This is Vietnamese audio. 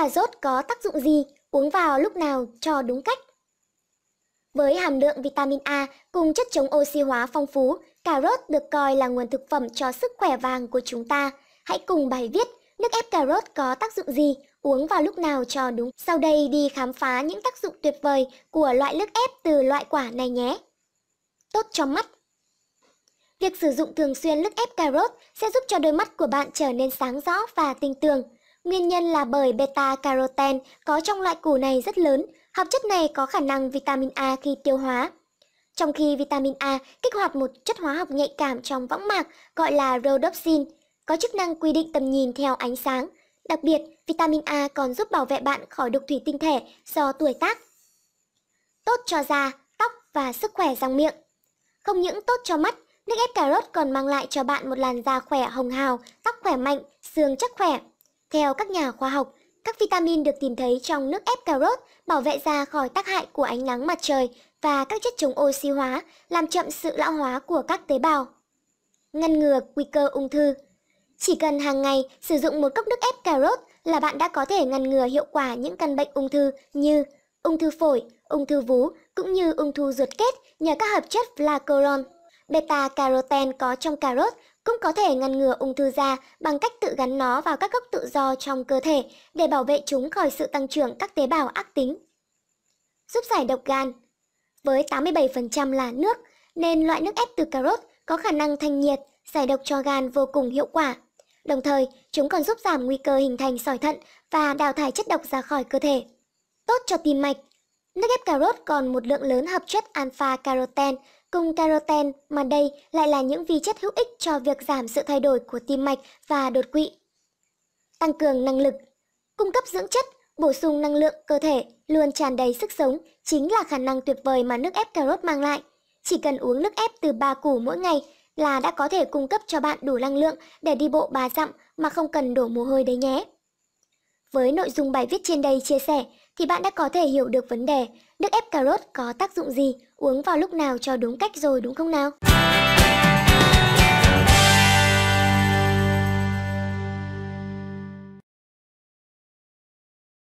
cà rốt có tác dụng gì, uống vào lúc nào cho đúng cách. Với hàm lượng vitamin A cùng chất chống oxy hóa phong phú, cà rốt được coi là nguồn thực phẩm cho sức khỏe vàng của chúng ta. Hãy cùng bài viết Nước ép cà rốt có tác dụng gì, uống vào lúc nào cho đúng. Sau đây đi khám phá những tác dụng tuyệt vời của loại nước ép từ loại quả này nhé. Tốt cho mắt Việc sử dụng thường xuyên nước ép cà rốt sẽ giúp cho đôi mắt của bạn trở nên sáng rõ và tinh tường. Nguyên nhân là bởi beta carotene có trong loại củ này rất lớn, hợp chất này có khả năng vitamin A khi tiêu hóa. Trong khi vitamin A kích hoạt một chất hóa học nhạy cảm trong võng mạc gọi là rhodopsin, có chức năng quy định tầm nhìn theo ánh sáng. Đặc biệt, vitamin A còn giúp bảo vệ bạn khỏi đục thủy tinh thể do tuổi tác. Tốt cho da, tóc và sức khỏe răng miệng. Không những tốt cho mắt, nước ép cà rốt còn mang lại cho bạn một làn da khỏe hồng hào, tóc khỏe mạnh, xương chắc khỏe. Theo các nhà khoa học, các vitamin được tìm thấy trong nước ép cà rốt bảo vệ da khỏi tác hại của ánh nắng mặt trời và các chất chống oxy hóa, làm chậm sự lão hóa của các tế bào. Ngăn ngừa nguy cơ ung thư Chỉ cần hàng ngày sử dụng một cốc nước ép cà rốt là bạn đã có thể ngăn ngừa hiệu quả những căn bệnh ung thư như ung thư phổi, ung thư vú cũng như ung thư ruột kết nhờ các hợp chất flacoron. Beta-carotene có trong cà rốt không có thể ngăn ngừa ung thư da bằng cách tự gắn nó vào các gốc tự do trong cơ thể để bảo vệ chúng khỏi sự tăng trưởng các tế bào ác tính. Giúp giải độc gan Với 87% là nước, nên loại nước ép từ cà rốt có khả năng thanh nhiệt, giải độc cho gan vô cùng hiệu quả. Đồng thời, chúng còn giúp giảm nguy cơ hình thành sỏi thận và đào thải chất độc ra khỏi cơ thể. Tốt cho tim mạch Nước ép cà rốt còn một lượng lớn hợp chất alpha-caroten Cung caroten mà đây lại là những vi chất hữu ích cho việc giảm sự thay đổi của tim mạch và đột quỵ. Tăng cường năng lực, cung cấp dưỡng chất, bổ sung năng lượng cơ thể luôn tràn đầy sức sống chính là khả năng tuyệt vời mà nước ép cà rốt mang lại. Chỉ cần uống nước ép từ 3 củ mỗi ngày là đã có thể cung cấp cho bạn đủ năng lượng để đi bộ 3 dặm mà không cần đổ mồ hôi đấy nhé. Với nội dung bài viết trên đây chia sẻ thì bạn đã có thể hiểu được vấn đề Nước ép cà rốt có tác dụng gì, uống vào lúc nào cho đúng cách rồi đúng không nào?